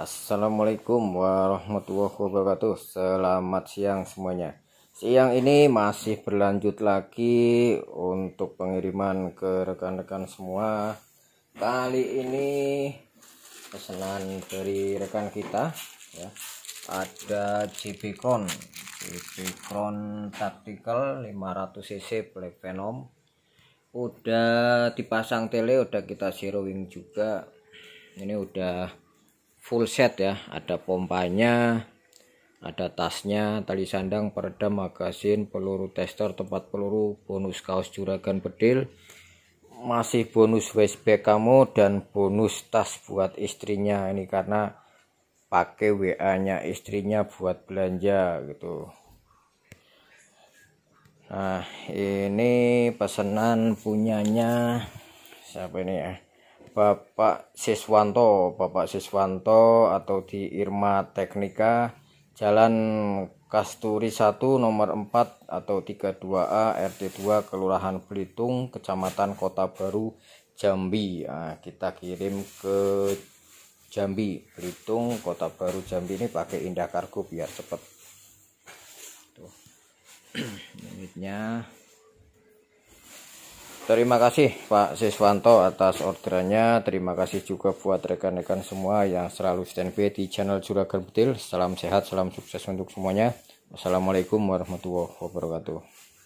Assalamualaikum warahmatullahi wabarakatuh Selamat siang semuanya Siang ini masih berlanjut lagi Untuk pengiriman ke rekan-rekan semua Kali ini Pesanan dari rekan kita ya Ada JBCon JBCon Tactical 500cc Black Venom Udah dipasang tele Udah kita zeroing juga Ini udah full set ya ada pompanya ada tasnya tali sandang peredam magasin peluru tester tempat peluru bonus kaos juragan bedil masih bonus washback kamu dan bonus tas buat istrinya ini karena pakai WA nya istrinya buat belanja gitu nah ini pesanan punyanya siapa ini ya Bapak Siswanto, Bapak Siswanto atau di Irma Teknika Jalan Kasturi 1 nomor 4 atau 32A RT2 Kelurahan Belitung, Kecamatan Kota Baru, Jambi. Nah, kita kirim ke Jambi, Belitung, Kota Baru Jambi ini pakai Indah Kargo biar cepat Tuh. unitnya Terima kasih Pak Siswanto atas orderannya. Terima kasih juga buat rekan-rekan semua yang selalu by di channel Juragan Betil. Salam sehat, salam sukses untuk semuanya. Wassalamualaikum warahmatullahi wabarakatuh.